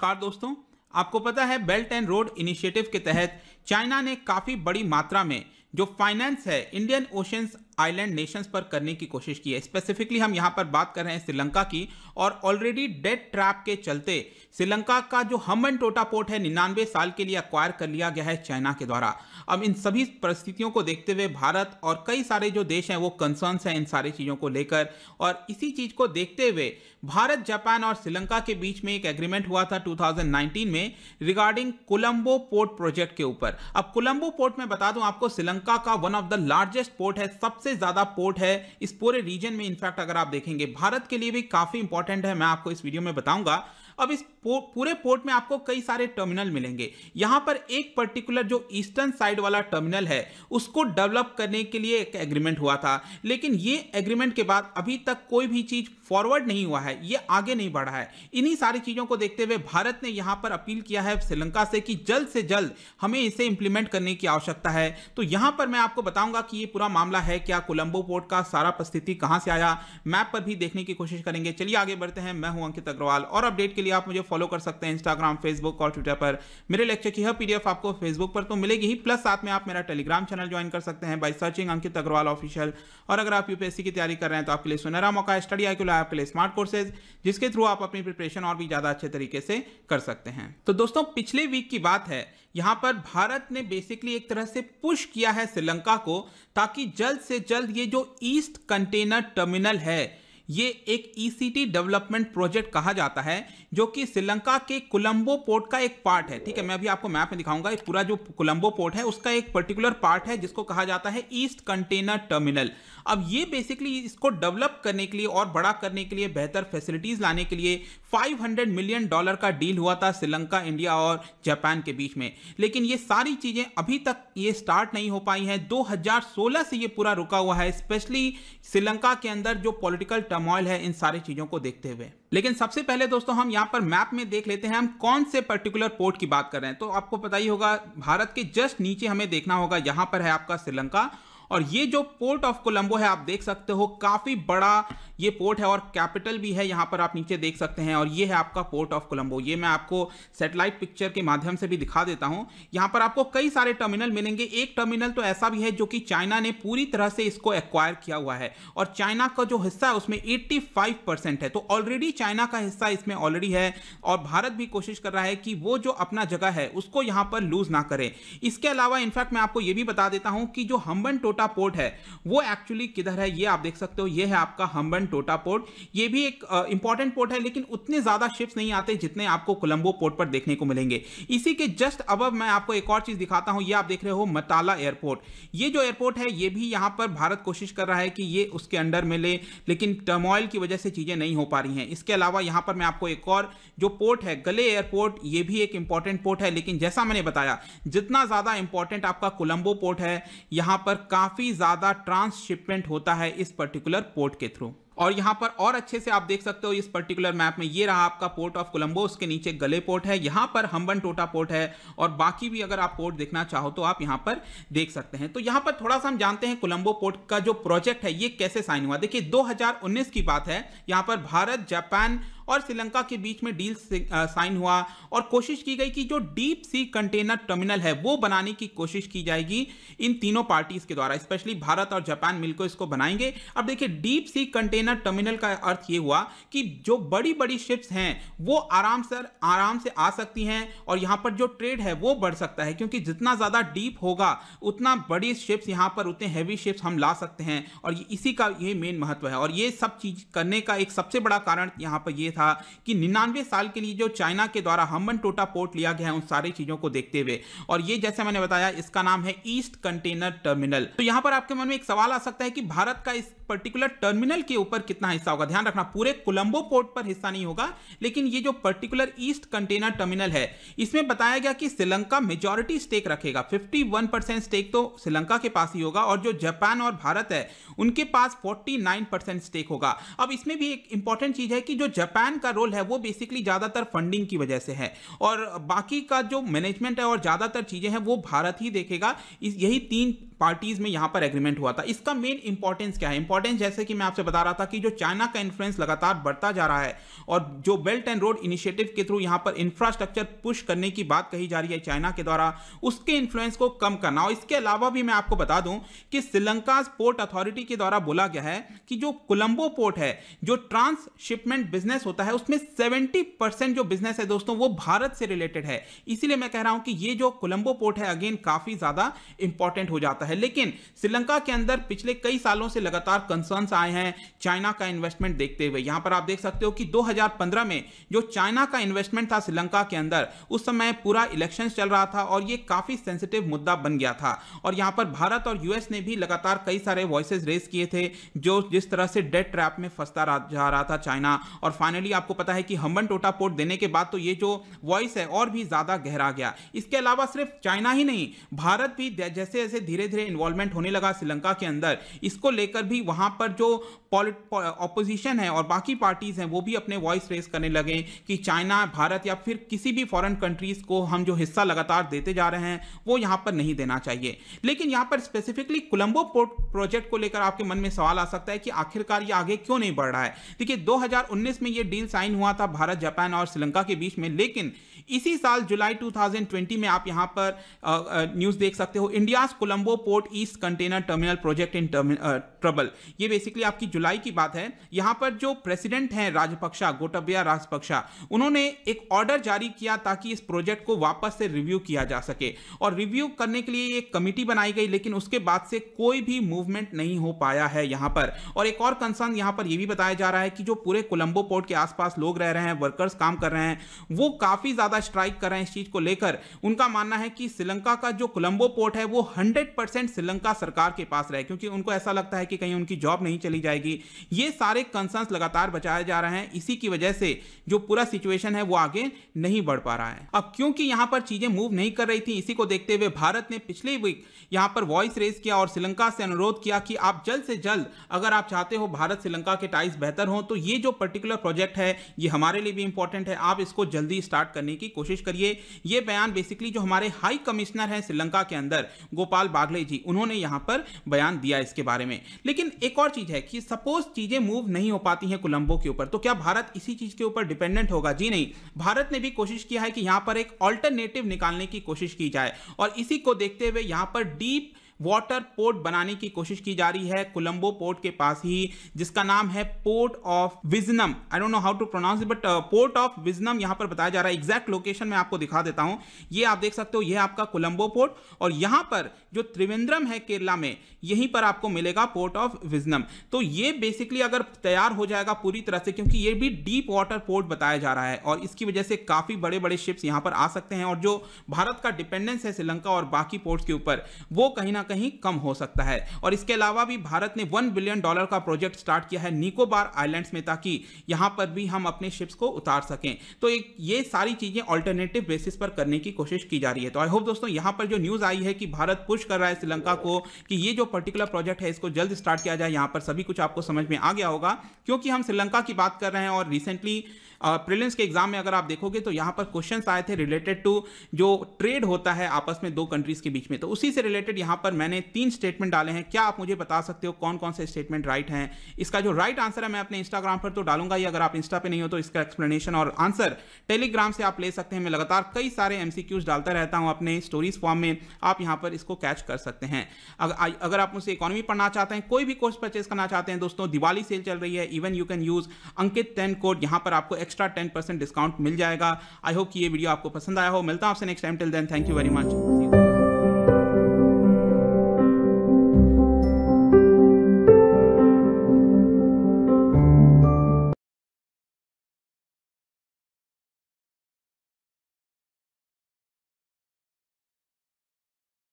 नमस्कार दोस्तों आपको पता है बेल्ट एंड रोड इनिशिएटिव के तहत चाइना ने काफ़ी बड़ी मात्रा में जो फाइनेंस है इंडियन ओशंस आइलैंड नेशंस पर करने की कोशिश की है स्पेसिफिकली हम यहां पर बात कर रहे हैं श्रीलंका की और ऑलरेडी डेड ट्रैप के चलते श्रीलंका का जो हम एंड टोटा पोर्ट है निन्यानवे साल के लिए अक्वायर कर लिया गया है चाइना के द्वारा अब इन सभी परिस्थितियों को देखते हुए भारत और कई सारे जो देश हैं वो कंसर्नस हैं इन सारी चीज़ों को लेकर और इसी चीज़ को देखते हुए भारत जापान और श्रीलंका के बीच में एक एग्रीमेंट हुआ था 2019 में रिगार्डिंग कोलंबो पोर्ट प्रोजेक्ट के ऊपर अब कोलंबो पोर्ट में बता दूं आपको श्रीलंका का one of the largest port है सबसे सबसे ज़्यादा पोर्ट है इस पूरे रीजन में इनफैक्ट अगर आप देखेंगे भारत के लिए भी काफ़ी इंपॉर्टेंट है मैं आपको इस वीडियो में बताऊंगा अब इस पो, पूरे पोर्ट में आपको कई सारे टर्मिनल मिलेंगे यहां पर एक पर्टिकुलर जो ईस्टर्न साइड वाला टर्मिनल है उसको डेवलप करने के लिए एक एग्रीमेंट हुआ था लेकिन ये एग्रीमेंट के बाद अभी तक कोई भी चीज फॉरवर्ड नहीं हुआ है ये आगे नहीं बढ़ा है इन्हीं सारी चीजों को देखते हुए भारत ने यहां पर अपील किया है श्रीलंका से कि जल्द से जल्द हमें इसे इंप्लीमेंट करने की आवश्यकता है तो यहां पर मैं आपको बताऊंगा कि ये पूरा मामला है क्या कोलंबो पोर्ट का सारा परिस्थिति कहां से आया मैप पर भी देखने की कोशिश करेंगे चलिए आगे बढ़ते हैं मैं हूं अंकित अग्रवाल और अपडेट के लिए लिए आप मुझे फॉलो कर सकते हैं इंस्टाग्राम फेसबुक और ट्विटर पर मेरे लेक्चर की हर पीडीएफ आपको फेसबुक पर तो मिलेगी ही प्लस साथ में आप मेरा टेलीग्राम चैनल ज्वाइन कर सकते हैं by searching Ankit Agarwal official और अगर आप यूपीएससी की तैयारी कर रहे हैं तो आपके लिए सुनहरा मौका है स्टडी आई आपके लिए स्मार्ट कोर्सेज जिसके थ्रू आप अपनी प्रिपरेशन और भी ज़्यादा अच्छे तरीके से कर सकते हैं तो दोस्तों पिछले वीक की बात है यहां पर भारत ने बेसिकली एक तरह से पुश किया है श्रीलंका को ताकि जल्द से जल्द ये जो ईस्ट कंटेनर टर्मिनल है ये एक ईसीटी डेवलपमेंट प्रोजेक्ट कहा जाता है जो कि श्रीलंका के कोलंबो पोर्ट का एक पार्ट है ठीक है मैं अभी आपको मैप में दिखाऊंगा पूरा जो कोलंबो पोर्ट है उसका एक पर्टिकुलर पार्ट है जिसको कहा जाता है ईस्ट कंटेनर टर्मिनल अब ये बेसिकली इसको डेवलप करने के लिए और बड़ा करने के लिए बेहतर फैसिलिटीज लाने के लिए 500 मिलियन डॉलर का डील हुआ था श्रीलंका इंडिया और जापान के बीच में लेकिन ये सारी चीज़ें अभी तक ये स्टार्ट नहीं हो पाई हैं 2016 से ये पूरा रुका हुआ है स्पेशली श्रीलंका के अंदर जो पॉलिटिकल टमोइल है इन सारी चीजों को देखते हुए लेकिन सबसे पहले दोस्तों हम यहाँ पर मैप में देख लेते हैं हम कौन से पर्टिकुलर पोर्ट की बात कर रहे हैं तो आपको पता ही होगा भारत के जस्ट नीचे हमें देखना होगा यहाँ पर है आपका श्रीलंका और ये जो पोर्ट ऑफ कोलंबो है आप देख सकते हो काफी बड़ा ये पोर्ट है और कैपिटल भी है यहाँ पर आप नीचे देख सकते हैं और ये है आपका पोर्ट ऑफ कोलंबो ये मैं आपको सेटेलाइट पिक्चर के माध्यम से भी दिखा देता हूँ यहाँ पर आपको कई सारे टर्मिनल मिलेंगे एक टर्मिनल तो ऐसा भी है जो कि चाइना ने पूरी तरह से इसको एक्वायर किया हुआ है और चाइना का जो हिस्सा है उसमें एट्टी परसेंट है तो ऑलरेडी चाइना का हिस्सा इसमें ऑलरेडी है और भारत भी कोशिश कर रहा है कि वो जो अपना जगह है उसको यहाँ पर लूज ना करें इसके अलावा इनफैक्ट मैं आपको ये भी बता देता हूँ कि जो हम्बन टोटा पोर्ट है वो एक्चुअली किधर है ये आप देख सकते हो ये है आपका हम्बन टोटा पोर्ट ये भी एक इंपॉर्टेंट पोर्ट है लेकिन उतने ज़्यादा शिप्स नहीं आते जितने आपको कोलंबो पोर्ट पर देखने को मिलेंगे इसी के जस्ट अब मैं आपको एक और चीज़ दिखाता हूं ये आप देख रहे हो मताला एयरपोर्ट ये जो एयरपोर्ट है ये भी यहां पर भारत कोशिश कर रहा है कि ये उसके अंडर में ले लेकिन टर्मोइल की वजह से चीज़ें नहीं हो पा रही हैं इसके अलावा यहां पर मैं आपको एक और जो पोर्ट है गले एयरपोर्ट ये भी एक इंपॉर्टेंट पोर्ट है लेकिन जैसा मैंने बताया जितना ज़्यादा इंपॉर्टेंट आपका कोलंबो पोर्ट है यहां पर काफ़ी ज़्यादा ट्रांसशिपमेंट होता है इस पर्टिकुलर पोर्ट के थ्रू और यहाँ पर और अच्छे से आप देख सकते हो इस पर्टिकुलर मैप में ये रहा आपका पोर्ट ऑफ कोलंबो उसके नीचे गले पोर्ट है यहाँ पर हम्बन टोटा पोर्ट है और बाकी भी अगर आप पोर्ट देखना चाहो तो आप यहाँ पर देख सकते हैं तो यहाँ पर थोड़ा सा हम जानते हैं कोलंबो पोर्ट का जो प्रोजेक्ट है ये कैसे साइन हुआ देखिए दो की बात है यहाँ पर भारत जापान और श्रीलंका के बीच में डील साइन हुआ और कोशिश की गई कि जो डीप सी कंटेनर टर्मिनल है वो बनाने की कोशिश की जाएगी इन तीनों पार्टीज के द्वारा स्पेशली भारत और जापान मिलकर इसको बनाएंगे अब देखिए डीप सी कंटेनर टर्मिनल का अर्थ ये हुआ कि जो बड़ी बड़ी शिप्स हैं वो आराम से आराम से आ सकती हैं और यहाँ पर जो ट्रेड है वो बढ़ सकता है क्योंकि जितना ज़्यादा डीप होगा उतना बड़ी शिप्स यहाँ पर उतने हैवी शिप्स हम ला सकते हैं और इसी का ये मेन महत्व है और ये सब चीज़ करने का एक सबसे बड़ा कारण यहाँ पर ये था कि निन्यानवे साल के लिए जो चाइना के द्वारा हम्बन टोटा पोर्ट लिया गया है उन सारी चीज़ों को देखते हुए और ये जैसे मैंने बताया इसका नाम है ईस्ट कंटेनर टर्मिनल तो यहां पर आपके मन में एक सवाल आ सकता है कि भारत का इस पर्टिकुलर टर्मिनल के ऊपर कितना हिस्सा होगा ध्यान रखना पूरे कोलंबो पोर्ट पर हिस्सा नहीं होगा लेकिन ये जो पर्टिकुलर ईस्ट कंटेनर टर्मिनल है इसमें बताया गया कि श्रीलंका मेजोरिटी स्टेक रखेगा 51 परसेंट स्टेक तो श्रीलंका के पास ही होगा और जो जापान और भारत है उनके पास 49 परसेंट स्टेक होगा अब इसमें भी एक इंपॉर्टेंट चीज है कि जो जापान जापान का रोल है वो बेसिकली ज़्यादातर फंडिंग की वजह से है और बाकी का जो मैनेजमेंट है और ज़्यादातर चीज़ें हैं वो भारत ही देखेगा इस यही तीन पार्टीज में यहाँ पर एग्रीमेंट हुआ था इसका मेन इंपॉर्टेंस क्या है इंपॉर्टेंस जैसे कि मैं आपसे बता रहा था कि जो चाइना का इन्फ्लुएंस लगातार बढ़ता जा रहा है और जो बेल्ट एंड रोड इनिशिएटिव के थ्रू यहाँ पर इंफ्रास्ट्रक्चर पुश करने की बात कही जा रही है चाइना के द्वारा उसके इन्फ्लुएंस को कम करना और इसके अलावा भी मैं आपको बता दूं कि श्रीलंका पोर्ट अथॉरिटी के द्वारा बोला गया है कि जो कोलंबो पोर्ट है जो ट्रांस शिपमेंट बिजनेस होता होता है उसमें सेवेंटी परसेंट जो बिजनेस है दोस्तों वो भारत से रिलेटेड है इसीलिए मैं कह रहा हूं कि ये जो कोलंबो पोर्ट है अगेन काफी ज्यादा इंपॉर्टेंट हो जाता है लेकिन श्रीलंका के अंदर पिछले कई सालों से लगातार कंसर्न आए हैं चाइना का इन्वेस्टमेंट देखते हुए यहां पर आप देख सकते हो कि दो में जो चाइना का इन्वेस्टमेंट था श्रीलंका के अंदर उस समय पूरा इलेक्शन चल रहा था और ये काफी सेंसिटिव मुद्दा बन गया था और यहां पर भारत और यूएस ने भी लगातार कई सारे वॉइस रेस किए थे जो जिस तरह से डेट ट्रैप में फंसता जा रहा था चाइना और फाइनली फाइनली आपको पता है कि हम्बन टोटा पोर्ट देने के बाद तो ये जो वॉइस है और भी ज़्यादा गहरा गया इसके अलावा सिर्फ चाइना ही नहीं भारत भी जैसे जैसे धीरे धीरे इन्वॉल्वमेंट होने लगा श्रीलंका के अंदर इसको लेकर भी वहाँ पर जो ऑपोजिशन है और बाकी पार्टीज़ हैं वो भी अपने वॉइस रेस करने लगे कि चाइना भारत या फिर किसी भी फॉरेन कंट्रीज़ को हम जो हिस्सा लगातार देते जा रहे हैं वो यहाँ पर नहीं देना चाहिए लेकिन यहाँ पर स्पेसिफिकली कोलंबो पोर्ट प्रोजेक्ट को लेकर आपके मन में सवाल आ सकता है कि आखिरकार ये आगे क्यों नहीं बढ़ रहा है देखिए 2019 में ये डील साइन हुआ था भारत जापान और श्रीलंका के बीच में लेकिन इसी साल जुलाई 2020 में आप यहां पर न्यूज़ देख सकते हो India Colombo port east container terminal project in trouble ये बेसिकली आपकी जुलाई की बात है यहां पर जो प्रेसिडेंट हैं राजपक्षा गोटबिया राजपक्षा उन्होंने एक ऑर्डर जारी किया ताकि इस प्रोजेक्ट को वापस से रिव्यू किया जा सके और रिव्यू करने के लिए एक कमिटी बनाई गई लेकिन उसके बाद से कोई भी मूवमेंट नहीं हो पाया है यहां पर और एक और कंसर्न यहां पर यह भी बताया जा रहा है कि जो पूरे कोलंबो पोर्ट के आसपास लोग रह रहे हैं वर्कर्स काम कर रहे हैं वो काफ़ी ज़्यादा का स्ट्राइक करा है इस चीज को लेकर उनका मानना है कि श्रीलंका का जो कोलंबो पोर्ट है वो हंड्रेड परसेंट श्रीलंका सरकार के पास रहे क्योंकि उनको ऐसा लगता है कि कहीं उनकी जॉब नहीं चली जाएगी ये सारे कंसर्न लगातार बचाए जा रहे हैं इसी की वजह से जो पूरा सिचुएशन है वो आगे नहीं बढ़ पा रहा है अब क्योंकि यहां पर चीजें मूव नहीं कर रही थी इसी को देखते हुए भारत ने पिछले वीक यहां पर वॉइस रेस किया और श्रीलंका से अनुरोध किया कि आप जल्द से जल्द अगर आप चाहते हो भारत श्रीलंका के टाइज बेहतर हो तो ये जो पर्टिकुलर प्रोजेक्ट है ये हमारे लिए भी इंपॉर्टेंट है आप इसको जल्दी स्टार्ट करने की की कोशिश करिए ये बयान बेसिकली जो हमारे हाई कमिश्नर हैं श्रीलंका के अंदर गोपाल बागले जी उन्होंने यहाँ पर बयान दिया इसके बारे में लेकिन एक और चीज़ है कि सपोज चीज़ें मूव नहीं हो पाती हैं कोलंबो के ऊपर तो क्या भारत इसी चीज़ के ऊपर डिपेंडेंट होगा जी नहीं भारत ने भी कोशिश किया है कि यहाँ पर एक ऑल्टरनेटिव निकालने की कोशिश की जाए और इसी को देखते हुए यहाँ पर डीप वाटर पोर्ट बनाने की कोशिश की जा रही है कोलंबो पोर्ट के पास ही जिसका नाम है port of Vizhinjam I don't know how to pronounce but port of Vizhinjam यहां पर बताया जा रहा है एग्जैक्ट लोकेशन में आपको दिखा देता हूं ये आप देख सकते हो यह आपका कोलंबो पोर्ट और यहां पर जो त्रिवेंद्रम है केरला में यहीं पर आपको मिलेगा पोर्ट ऑफ विजनम तो ये बेसिकली अगर तैयार हो जाएगा पूरी तरह से क्योंकि ये भी डीप वाटर पोर्ट बताया जा रहा है और इसकी वजह से काफी बड़े बड़े शिप्स यहां पर आ सकते हैं और जो भारत का डिपेंडेंस है श्रीलंका और बाकी पोर्ट्स के ऊपर वो कहीं ना कहीं कम हो सकता है और इसके अलावा भी भारत ने वन बिलियन डॉलर का प्रोजेक्ट स्टार्ट किया है निकोबार आइलैंड्स में ताकि यहां पर भी हम अपने शिप्स को उतार सकें तो एक ये सारी चीज़ें ऑल्टरनेटिव बेसिस पर करने की कोशिश की जा रही है तो आई होप दोस्तों यहां पर जो न्यूज़ आई है कि भारत पुश कर रहा है श्रीलंका को कि ये जो पर्टिकुलर प्रोजेक्ट है इसको जल्द स्टार्ट किया जाए यहां पर सभी कुछ आपको समझ में आ गया होगा क्योंकि हम श्रीलंका की बात कर रहे हैं और रिसेंटली प्रिलियंस के एग्जाम में अगर आप देखोगे तो यहाँ पर क्वेश्चन आए थे रिलेटेड टू जो ट्रेड होता है आपस में दो कंट्रीज के बीच में तो उसी से रिलेटेड यहाँ पर मैंने तीन स्टेटमेंट डाले हैं क्या आप मुझे बता सकते हो कौन कौन से स्टेटमेंट राइट हैं इसका जो राइट आंसर है मैं अपने इंस्टाग्राम पर तो डालूंगा ही अगर आप इंस्टा पे नहीं हो तो इसका एक्सप्लेनेशन और आंसर टेलीग्राम से आप ले सकते हैं मैं लगातार कई सारे एमसीक्यूज डालता रहता हूं अपने स्टोरीज फॉर्म में आप यहां पर इसको कैच कर सकते हैं अगर अगर आप मुझसे इकोनॉमी पढ़ना चाहते हैं कोई भी कोर्स परचेज करना चाहते हैं दोस्तों दिवाली सेल चल रही है even you can use Ankit ten code यहां पर आपको एक्स्ट्रा टेन परसेंट डिस्काउंट मिल जाएगा आई होप कि ये वीडियो आपको पसंद आया हो मिलता हूँ आपसे next time till then thank you very much